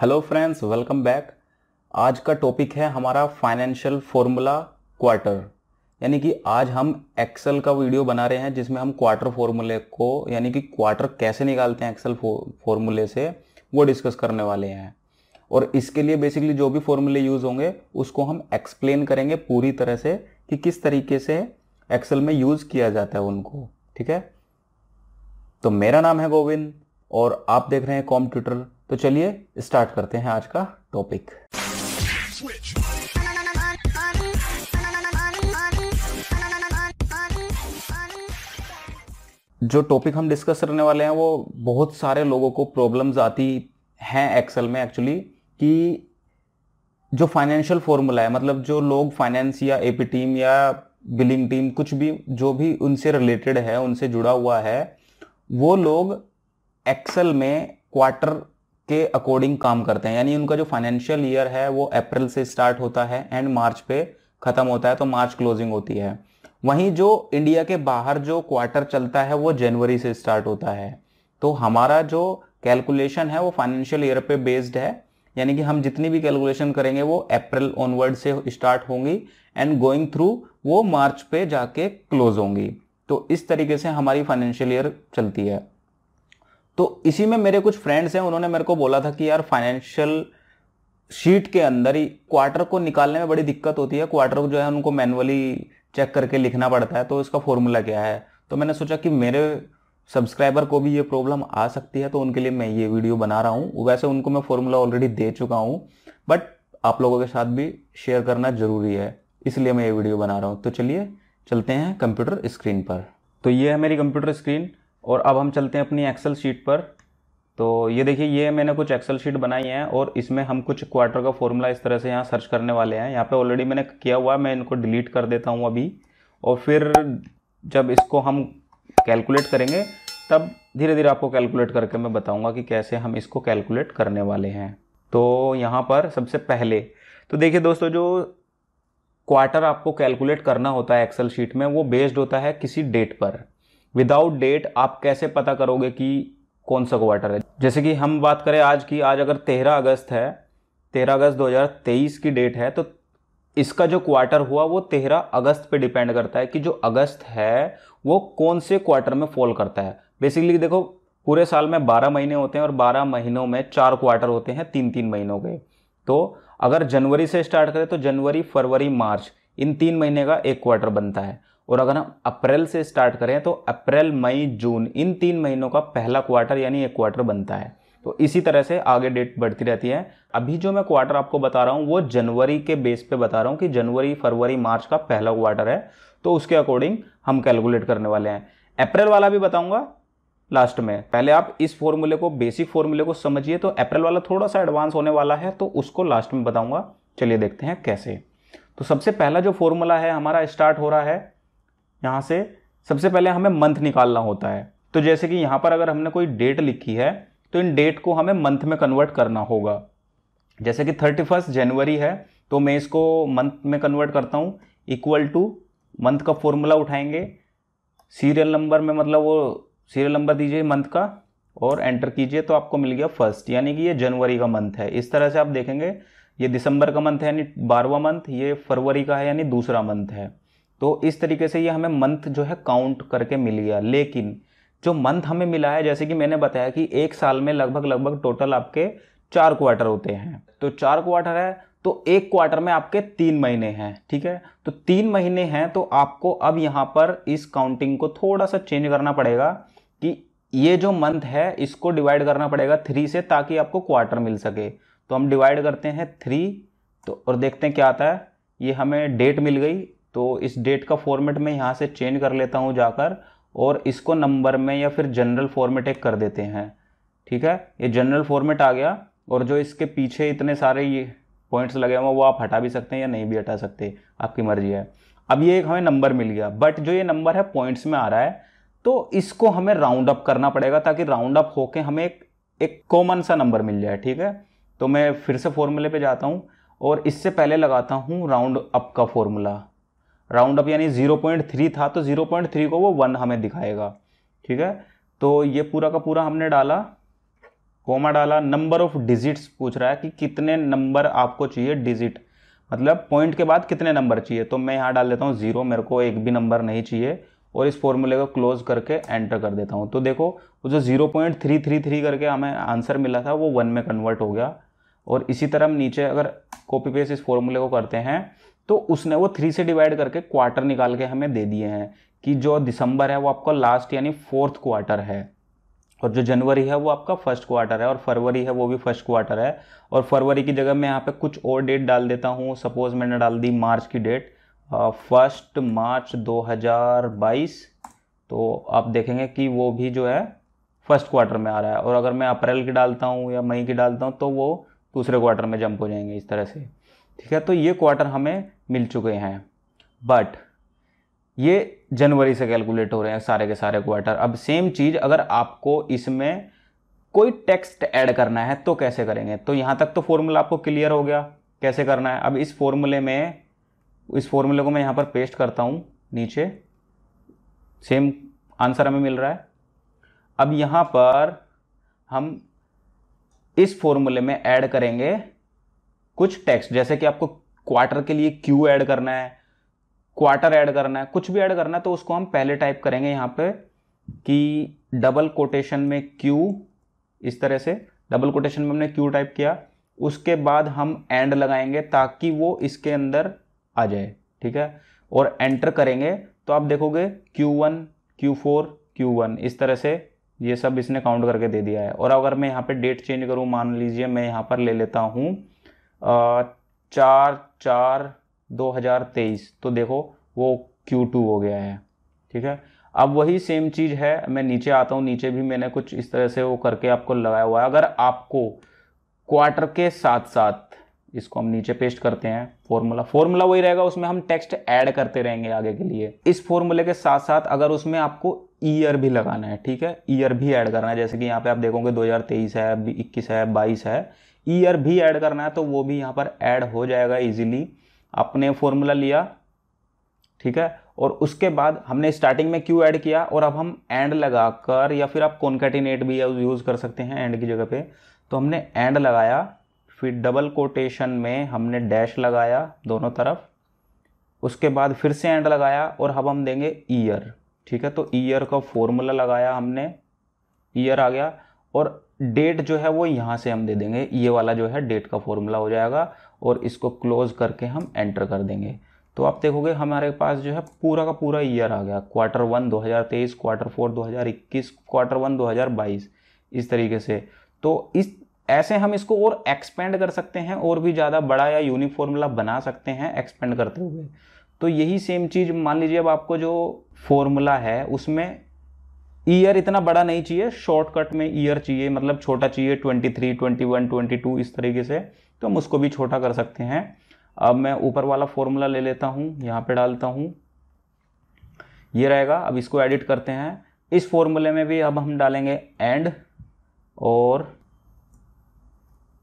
hello friends welcome back आज का topic है हमारा फाइनेंशियल फॉर्मूला क्वार्टर यानी कि आज हम एक्सेल का वीडियो बना रहे हैं जिसमें हम क्वार्टर फॉर्मूले को यानी कि क्वार्टर कैसे निकालते हैं एक्सेल फॉर्मूले से वो डिस्कस करने वाले हैं और इसके लिए बेसिकली जो भी फॉर्मूले यूज़ होंगे उसको हम एक्सप्लेन करेंगे पूरी तरह से कि किस तरीके से एक्सेल में यूज़ किया जाता है उनको ठीक है तो मेरा नाम है गोविंद और आप देख रहे हैं कॉम्प्यूटर तो चलिए स्टार्ट करते हैं आज का टॉपिक जो टॉपिक हम डिस्कस करने वाले हैं वो बहुत सारे लोगों को प्रॉब्लम्स आती हैं एक्सेल में एक्चुअली कि जो फाइनेंशियल फॉर्मूला है मतलब जो लोग फाइनेंस या एपी टीम या बिलिंग टीम कुछ भी जो भी उनसे रिलेटेड है उनसे जुड़ा हुआ है वो लोग एक्सेल में क्वार्टर के अकॉर्डिंग काम करते हैं यानी उनका जो फाइनेंशियल ईयर है वो अप्रैल से स्टार्ट होता है एंड मार्च पे ख़त्म होता है तो मार्च क्लोजिंग होती है वहीं जो इंडिया के बाहर जो क्वार्टर चलता है वो जनवरी से स्टार्ट होता है तो हमारा जो कैलकुलेशन है वो फाइनेंशियल ईयर पे बेस्ड है यानी कि हम जितनी भी कैलकुलेशन करेंगे वो अप्रैल ऑनवर्ड से स्टार्ट होंगी एंड गोइंग थ्रू वो मार्च पे जाके क्लोज होंगी तो इस तरीके से हमारी फाइनेंशियल ईयर चलती है तो इसी में मेरे कुछ फ्रेंड्स हैं उन्होंने मेरे को बोला था कि यार फाइनेंशियल शीट के अंदर ही क्वार्टर को निकालने में बड़ी दिक्कत होती है क्वार्टर को जो है उनको मैनुअली चेक करके लिखना पड़ता है तो इसका फॉर्मूला क्या है तो मैंने सोचा कि मेरे सब्सक्राइबर को भी ये प्रॉब्लम आ सकती है तो उनके लिए मैं ये वीडियो बना रहा हूँ वैसे उनको मैं फॉर्मूला ऑलरेडी दे चुका हूँ बट आप लोगों के साथ भी शेयर करना ज़रूरी है इसलिए मैं ये वीडियो बना रहा हूँ तो चलिए चलते हैं कंप्यूटर स्क्रीन पर तो ये है मेरी कंप्यूटर स्क्रीन और अब हम चलते हैं अपनी एक्सेल शीट पर तो ये देखिए ये मैंने कुछ एक्सेल शीट बनाई है और इसमें हम कुछ क्वार्टर का फॉर्मूला इस तरह से यहाँ सर्च करने वाले हैं यहाँ पे ऑलरेडी मैंने किया हुआ है मैं इनको डिलीट कर देता हूँ अभी और फिर जब इसको हम कैलकुलेट करेंगे तब धीरे धीरे आपको कैलकुलेट करके मैं बताऊँगा कि कैसे हम इसको कैलकुलेट करने वाले हैं तो यहाँ पर सबसे पहले तो देखिए दोस्तों जो क्वार्टर आपको कैलकुलेट करना होता है एक्सेल शीट में वो बेस्ड होता है किसी डेट पर विदाउट डेट आप कैसे पता करोगे कि कौन सा क्वार्टर है जैसे कि हम बात करें आज की आज अगर तेरह अगस्त है तेरह अगस्त 2023 की डेट है तो इसका जो क्वार्टर हुआ वो तेरह अगस्त पे डिपेंड करता है कि जो अगस्त है वो कौन से क्वार्टर में फॉल करता है बेसिकली देखो पूरे साल में बारह महीने होते हैं और बारह महीनों में चार क्वार्टर होते हैं तीन तीन महीनों के तो अगर जनवरी से स्टार्ट करें तो जनवरी फरवरी मार्च इन तीन महीने का एक क्वार्टर बनता है और अगर हम अप्रैल से स्टार्ट करें तो अप्रैल मई जून इन तीन महीनों का पहला क्वार्टर यानी एक क्वार्टर बनता है तो इसी तरह से आगे डेट बढ़ती रहती है अभी जो मैं क्वार्टर आपको बता रहा हूँ वो जनवरी के बेस पे बता रहा हूँ कि जनवरी फरवरी मार्च का पहला क्वार्टर है तो उसके अकॉर्डिंग हम कैलकुलेट करने वाले हैं अप्रैल वाला भी बताऊँगा लास्ट में पहले आप इस फॉर्मूले को बेसिक फॉर्मूले को समझिए तो अप्रैल वाला थोड़ा सा एडवांस होने वाला है तो उसको लास्ट में बताऊँगा चलिए देखते हैं कैसे तो सबसे पहला जो फॉर्मूला है हमारा स्टार्ट हो रहा है यहाँ से सबसे पहले हमें मंथ निकालना होता है तो जैसे कि यहाँ पर अगर हमने कोई डेट लिखी है तो इन डेट को हमें मंथ में कन्वर्ट करना होगा जैसे कि थर्टी फर्स्ट जनवरी है तो मैं इसको मंथ में कन्वर्ट करता हूँ इक्वल टू मंथ का फॉर्मूला उठाएंगे सीरियल नंबर में मतलब वो सीरियल नंबर दीजिए मंथ का और एंटर कीजिए तो आपको मिल गया फर्स्ट यानी कि ये जनवरी का मंथ है इस तरह से आप देखेंगे ये दिसंबर का मंथ है यानी बारहवा मंथ ये फरवरी का है यानी दूसरा मंथ है तो इस तरीके से ये हमें मंथ जो है काउंट करके मिल गया लेकिन जो मंथ हमें मिला है जैसे कि मैंने बताया कि एक साल में लगभग लगभग टोटल आपके चार क्वार्टर होते हैं तो चार क्वार्टर है तो एक क्वार्टर में आपके तीन महीने हैं ठीक है तो तीन महीने हैं तो आपको अब यहाँ पर इस काउंटिंग को थोड़ा सा चेंज करना पड़ेगा कि ये जो मंथ है इसको डिवाइड करना पड़ेगा थ्री से ताकि आपको क्वार्टर मिल सके तो हम डिवाइड करते हैं थ्री तो और देखते हैं क्या आता है ये हमें डेट मिल गई तो इस डेट का फॉर्मेट मैं यहाँ से चेंज कर लेता हूँ जाकर और इसको नंबर में या फिर जनरल फॉर्मेट एक कर देते हैं ठीक है ये जनरल फॉर्मेट आ गया और जो इसके पीछे इतने सारे ये पॉइंट्स लगे हुए वो आप हटा भी सकते हैं या नहीं भी हटा सकते आपकी मर्जी है अब ये एक हमें नंबर मिल गया बट जो ये नंबर है पॉइंट्स में आ रहा है तो इसको हमें राउंड अप करना पड़ेगा ताकि राउंड अप होके हमें एक एक कॉमन सा नंबर मिल जाए ठीक है तो मैं फिर से फॉर्मूले पे जाता हूँ और इससे पहले लगाता हूँ राउंड अप का फॉर्मूला राउंड अप यानी जीरो पॉइंट थ्री था तो जीरो पॉइंट थ्री को वो वन हमें दिखाएगा ठीक है तो ये पूरा का पूरा हमने डाला कोमा डाला नंबर ऑफ डिजिट्स पूछ रहा है कि कितने नंबर आपको चाहिए डिजिट मतलब पॉइंट के बाद कितने नंबर चाहिए तो मैं यहाँ डाल देता हूँ ज़ीरो मेरे को एक भी नंबर नहीं चाहिए और इस फॉर्मूले को क्लोज करके एंटर कर देता हूँ तो देखो वो जो zero point three three three करके हमें आंसर मिला था वो वन में कन्वर्ट हो गया और इसी तरह हम नीचे अगर कॉपी पेस्ट इस फॉर्मूले को करते हैं तो उसने वो थ्री से डिवाइड करके क्वार्टर निकाल के हमें दे दिए हैं कि जो दिसंबर है वो आपका लास्ट यानी फोर्थ क्वार्टर है और जो जनवरी है वो आपका फर्स्ट क्वार्टर है और फरवरी है वो भी फर्स्ट क्वार्टर है और फरवरी की जगह मैं यहाँ पे कुछ और डेट डाल देता हूँ सपोज मैंने डाल दी मार्च की डेट फर्स्ट मार्च 2022 तो आप देखेंगे कि वो भी जो है फर्स्ट क्वार्टर में आ रहा है और अगर मैं अप्रैल की डालता हूँ या मई की डालता हूँ तो वो दूसरे क्वार्टर में जंप हो जाएंगे इस तरह से ठीक है तो ये क्वार्टर हमें मिल चुके हैं बट ये जनवरी से कैलकुलेट हो रहे हैं सारे के सारे क्वार्टर अब सेम चीज़ अगर आपको इसमें कोई टेक्स्ट ऐड करना है तो कैसे करेंगे तो यहाँ तक तो फॉर्मूला आपको क्लियर हो गया कैसे करना है अब इस फॉर्मूले में इस फॉर्मूले को मैं यहाँ पर पेस्ट करता हूँ नीचे सेम आंसर हमें मिल रहा है अब यहाँ पर हम इस फॉर्मूले में ऐड करेंगे कुछ टेक्स्ट जैसे कि आपको क्वार्टर के लिए क्यू ऐड करना है क्वार्टर ऐड करना है कुछ भी ऐड करना है तो उसको हम पहले टाइप करेंगे यहाँ पे कि डबल कोटेशन में क्यू इस तरह से डबल कोटेशन में हमने क्यू टाइप किया उसके बाद हम एंड लगाएंगे ताकि वो इसके अंदर आ जाए ठीक है और एंटर करेंगे तो आप देखोगे Q Q one four Q one इस तरह से ये सब इसने काउंट करके दे दिया है और अगर मैं यहाँ पे डेट चेंज करूँ मान लीजिए मैं यहाँ पर ले लेता हूँ चार चार दो हजार तेईस तो देखो वो Q2 हो गया है ठीक है अब वही सेम चीज़ है मैं नीचे आता हूँ नीचे भी मैंने कुछ इस तरह से वो करके आपको लगाया हुआ है अगर आपको क्वार्टर के साथ साथ इसको हम नीचे पेस्ट करते हैं फॉर्मूला फॉर्मूला वही रहेगा उसमें हम टेक्स्ट ऐड करते रहेंगे आगे के लिए इस फॉर्मूले के साथ साथ अगर उसमें आपको ईयर भी लगाना है ठीक है ईयर भी ऐड करना है जैसे कि यहाँ पे आप देखोगे 2023 है 21 है 22 है ईयर भी ऐड करना है तो वो भी यहाँ पर ऐड हो जाएगा इजीली आपने फॉर्मूला लिया ठीक है और उसके बाद हमने स्टार्टिंग में क्यू ऐड किया और अब हम एंड लगाकर या फिर आप कॉन्कैटिनेट भी यूज़ कर सकते हैं एंड की जगह पे तो हमने एंड लगाया फिर डबल कोटेशन में हमने डैश लगाया दोनों तरफ उसके बाद फिर से एंड लगाया और अब हम देंगे ईयर ठीक है तो ईयर का फॉर्मूला लगाया हमने ईयर आ गया और डेट जो है वो यहाँ से हम दे देंगे ये वाला जो है डेट का फॉर्मूला हो जाएगा और इसको क्लोज करके हम एंटर कर देंगे तो आप देखोगे हमारे पास जो है पूरा का पूरा ईयर आ गया quarter one 2023 quarter four 2021 quarter one 2022 इस तरीके से तो इस ऐसे हम इसको और एक्सपेंड कर सकते हैं और भी ज़्यादा बड़ा या फॉर्मूला बना सकते हैं एक्सपेंड करते हुए तो यही सेम चीज़ मान लीजिए अब आपको जो फॉर्मूला है उसमें ईयर इतना बड़ा नहीं चाहिए शॉर्टकट में ईयर चाहिए मतलब छोटा चाहिए 23, 21, 22 इस तरीके से तो हम उसको भी छोटा कर सकते हैं अब मैं ऊपर वाला फॉर्मूला ले लेता हूँ यहाँ पे डालता हूँ ये रहेगा अब इसको एडिट करते हैं इस फॉर्मूले में भी अब हम डालेंगे एंड और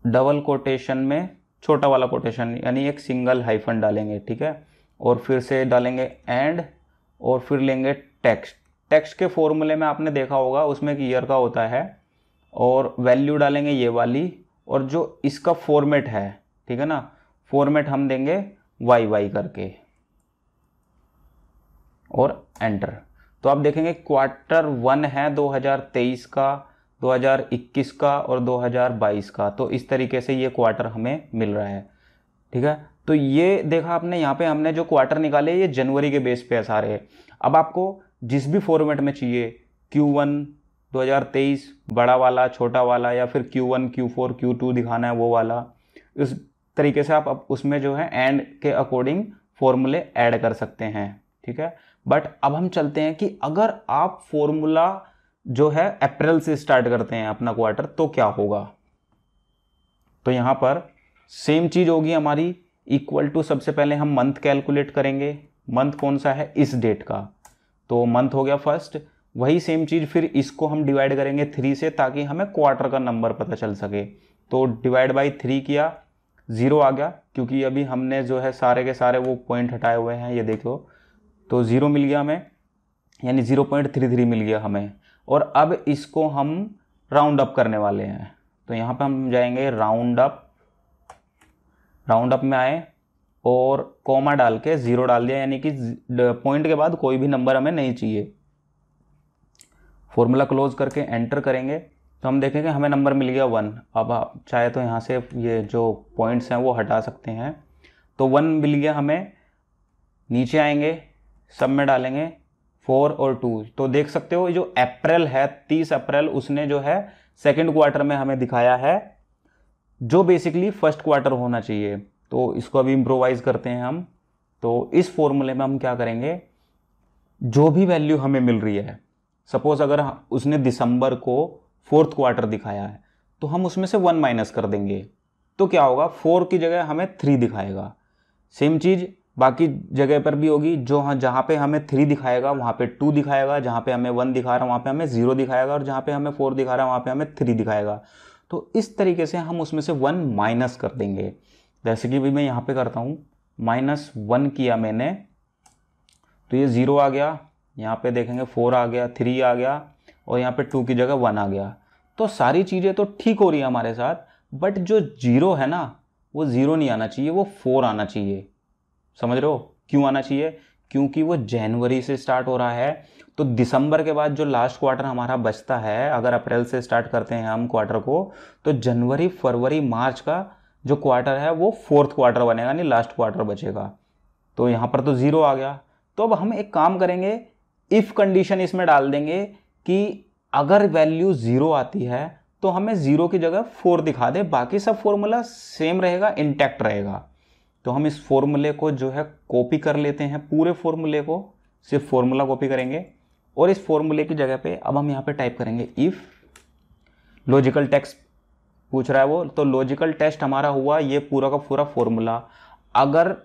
डबल कोटेशन में छोटा वाला कोटेशन यानी एक सिंगल हाइफन डालेंगे ठीक है और फिर से डालेंगे एंड और फिर लेंगे टैक्स टैक्स के फॉर्मूले में आपने देखा होगा उसमें एक ईयर का होता है और वैल्यू डालेंगे ये वाली और जो इसका फॉर्मेट है ठीक है ना फॉर्मेट हम देंगे वाई वाई करके और एंटर तो आप देखेंगे क्वार्टर वन है 2023 का 2021 का और 2022 का तो इस तरीके से ये क्वार्टर हमें मिल रहा है ठीक है तो ये देखा आपने यहाँ पे हमने जो क्वार्टर निकाले ये जनवरी के बेस पे सारे है अब आपको जिस भी फॉर्मेट में चाहिए क्यू वन 2023 बड़ा वाला छोटा वाला या फिर Q1, Q4, Q2 दिखाना है वो वाला इस तरीके से आप, आप उसमें जो है एंड के अकॉर्डिंग फॉर्मूले ऐड कर सकते हैं ठीक है बट अब हम चलते हैं कि अगर आप फॉर्मूला जो है अप्रैल से स्टार्ट करते हैं अपना क्वार्टर तो क्या होगा तो यहाँ पर सेम चीज़ होगी हमारी इक्वल टू सबसे पहले हम मंथ कैलकुलेट करेंगे मंथ कौन सा है इस डेट का तो मंथ हो गया फर्स्ट वही सेम चीज़ फिर इसको हम डिवाइड करेंगे थ्री से ताकि हमें क्वार्टर का नंबर पता चल सके तो डिवाइड बाई थ्री किया ज़ीरो आ गया क्योंकि अभी हमने जो है सारे के सारे वो पॉइंट हटाए हुए हैं ये देखो तो ज़ीरो मिल गया हमें यानी ज़ीरो पॉइंट थ्री थ्री मिल गया हमें और अब इसको हम राउंड अप करने वाले हैं तो यहाँ पे हम जाएंगे राउंड अप राउंड अप में आए और कॉमा डाल के ज़ीरो डाल दिया यानी कि पॉइंट के बाद कोई भी नंबर हमें नहीं चाहिए फॉर्मूला क्लोज करके एंटर करेंगे तो हम देखेंगे हमें नंबर मिल गया वन अब आप चाहे तो यहाँ से ये जो पॉइंट्स हैं वो हटा सकते हैं तो वन मिल गया हमें नीचे आएंगे सब में डालेंगे फोर और टू तो देख सकते हो जो अप्रैल है तीस अप्रैल उसने जो है सेकेंड क्वार्टर में हमें दिखाया है जो बेसिकली फर्स्ट क्वार्टर होना चाहिए तो इसको अभी इम्प्रोवाइज करते हैं हम तो इस फॉर्मूले में हम क्या करेंगे जो भी वैल्यू हमें मिल रही है सपोज अगर उसने दिसंबर को फोर्थ क्वार्टर दिखाया है तो हम उसमें से वन माइनस कर देंगे तो क्या होगा फोर की जगह हमें थ्री दिखाएगा सेम चीज़ बाकी जगह पर भी होगी जो हाँ जहाँ पे हमें थ्री दिखाएगा वहाँ पे टू दिखाएगा जहाँ पे हमें वन दिखा रहा है वहाँ पे हमें ज़ीरो दिखाएगा और जहाँ पे हमें फोर दिखा रहा है वहाँ पे हमें थ्री दिखाएगा तो इस तरीके से हम उसमें से वन माइनस कर देंगे जैसे कि भी मैं यहाँ पे करता हूँ माइनस वन किया मैंने तो ये ज़ीरो आ गया यहाँ पे देखेंगे फोर आ गया थ्री आ गया और यहाँ पे टू की जगह वन आ गया तो सारी चीज़ें तो ठीक हो रही है हमारे साथ बट जो जीरो है ना वो ज़ीरो नहीं आना चाहिए वो फोर आना चाहिए समझ रहे हो क्यों आना चाहिए क्योंकि वो जनवरी से स्टार्ट हो रहा है तो दिसंबर के बाद जो लास्ट क्वार्टर हमारा बचता है अगर अप्रैल से स्टार्ट करते हैं हम क्वार्टर को तो जनवरी फरवरी मार्च का जो क्वार्टर है वो फोर्थ क्वार्टर बनेगा यानी लास्ट क्वार्टर बचेगा तो यहाँ पर तो ज़ीरो आ गया तो अब हम एक काम करेंगे इफ़ कंडीशन इसमें डाल देंगे कि अगर वैल्यू ज़ीरो आती है तो हमें ज़ीरो की जगह फोर दिखा दे बाकी सब फॉर्मूला सेम रहेगा इंटैक्ट रहेगा तो हम इस फॉर्मूले को जो है कॉपी कर लेते हैं पूरे फॉर्मूले को सिर्फ फॉर्मूला कॉपी करेंगे और इस फॉर्मूले की जगह पे अब हम यहाँ पे टाइप करेंगे इफ़ लॉजिकल टेक्स्ट पूछ रहा है वो तो लॉजिकल टेस्ट हमारा हुआ ये पूरा का पूरा फॉर्मूला अगर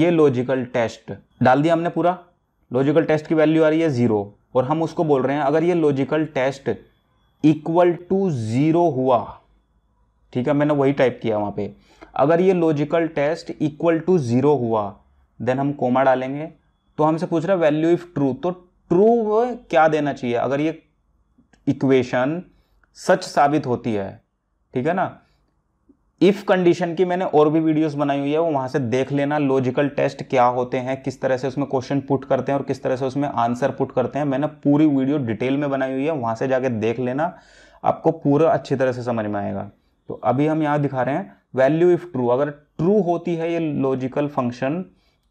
ये लॉजिकल टेस्ट डाल दिया हमने पूरा लॉजिकल टेस्ट की वैल्यू आ रही है ज़ीरो और हम उसको बोल रहे हैं अगर ये logical test equal to zero हुआ ठीक है मैंने वही टाइप किया वहाँ पे अगर ये logical test equal to zero हुआ देन हम कोमा डालेंगे तो हमसे पूछ रहा है वैल्यू इफ़ ट्रू तो ट्रू क्या देना चाहिए अगर ये इक्वेशन सच साबित होती है ठीक है ना इफ कंडीशन की मैंने और भी वीडियोस बनाई हुई है वो वहां से देख लेना लॉजिकल टेस्ट क्या होते हैं किस तरह से उसमें क्वेश्चन पुट करते हैं और किस तरह से उसमें आंसर पुट करते हैं मैंने पूरी वीडियो डिटेल में बनाई हुई है वहां से जाके देख लेना आपको पूरा अच्छी तरह से समझ में आएगा तो अभी हम यहाँ दिखा रहे हैं वैल्यू इफ ट्रू अगर ट्रू होती है ये लॉजिकल फंक्शन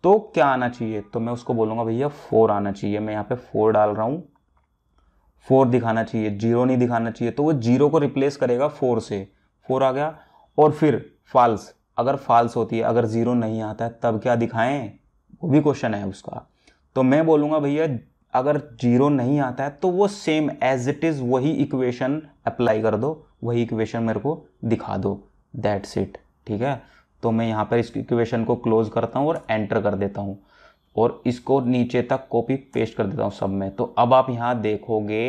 तो क्या आना चाहिए तो मैं उसको बोलूँगा भैया फोर आना चाहिए मैं यहाँ पे फोर डाल रहा हूँ फोर दिखाना चाहिए जीरो नहीं दिखाना चाहिए तो वो जीरो को रिप्लेस करेगा फोर से फोर आ गया और फिर फाल्स अगर फाल्स होती है अगर ज़ीरो नहीं आता है तब क्या दिखाएं वो भी क्वेश्चन है उसका तो मैं बोलूँगा भैया अगर जीरो नहीं आता है तो वो सेम एज इट इज़ वही इक्वेशन अप्लाई कर दो वही इक्वेशन मेरे को दिखा दो दैट्स इट ठीक है तो मैं यहाँ पर इस इक्वेशन को क्लोज करता हूँ और एंटर कर देता हूँ और इसको नीचे तक कॉपी पेस्ट कर देता हूँ सब में तो अब आप यहाँ देखोगे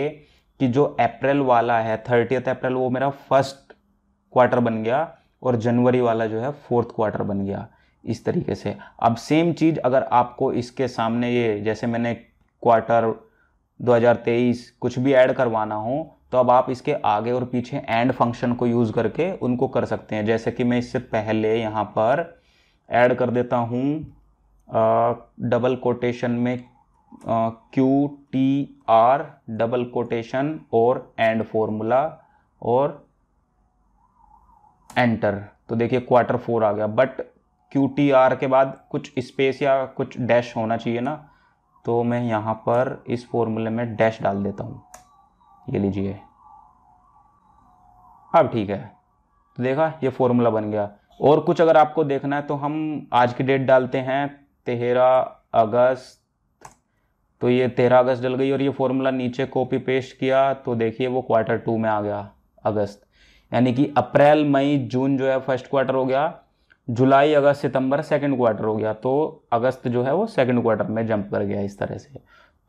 कि जो अप्रैल वाला है थर्टियथ अप्रैल वो मेरा फर्स्ट क्वार्टर बन गया और जनवरी वाला जो है फोर्थ क्वार्टर बन गया इस तरीके से अब सेम चीज़ अगर आपको इसके सामने ये जैसे मैंने क्वार्टर 2023 कुछ भी ऐड करवाना हो तो अब आप इसके आगे और पीछे एंड फंक्शन को यूज़ करके उनको कर सकते हैं जैसे कि मैं इससे पहले यहाँ पर ऐड कर देता हूँ डबल कोटेशन में Q T R double quotation और एंड फॉर्मूला और एंटर तो देखिए क्वार्टर फोर आ गया बट क्यू टी आर के बाद कुछ स्पेस या कुछ डैश होना चाहिए ना तो मैं यहाँ पर इस फॉर्मूले में डैश डाल देता हूँ ये लीजिए अब ठीक है तो देखा ये फॉर्मूला बन गया और कुछ अगर आपको देखना है तो हम आज की डेट डालते हैं तेरह अगस्त तो ये तेरह अगस्त डल गई और ये फॉर्मूला नीचे कॉपी पेस्ट किया तो देखिए वो क्वार्टर टू में आ गया अगस्त यानी कि अप्रैल मई जून जो है फर्स्ट क्वार्टर हो गया जुलाई अगस्त सितंबर सेकंड क्वार्टर हो गया तो अगस्त जो है वो सेकंड क्वार्टर में जंप कर गया इस तरह से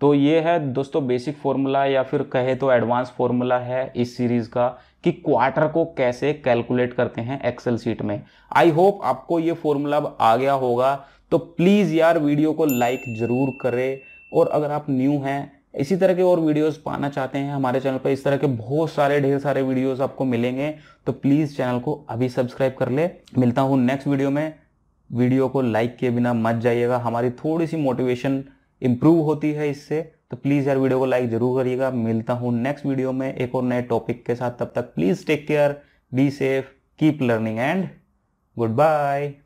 तो ये है दोस्तों बेसिक फॉर्मूला या फिर कहे तो एडवांस फॉर्मूला है इस सीरीज़ का कि क्वार्टर को कैसे कैलकुलेट करते हैं एक्सेल सीट में आई होप आपको ये फॉर्मूला अब आ गया होगा तो प्लीज़ यार वीडियो को लाइक ज़रूर करें और अगर आप न्यू हैं इसी तरह के और वीडियोस पाना चाहते हैं हमारे चैनल पर इस तरह के बहुत सारे ढेर सारे वीडियोस आपको मिलेंगे तो प्लीज़ चैनल को अभी सब्सक्राइब कर ले मिलता हूँ नेक्स्ट वीडियो में वीडियो को लाइक किए बिना मत जाइएगा हमारी थोड़ी सी मोटिवेशन इम्प्रूव होती है इससे तो प्लीज़ यार वीडियो को लाइक जरूर करिएगा मिलता हूँ नेक्स्ट वीडियो में एक और नए टॉपिक के साथ तब तक please take care be safe keep learning and good bye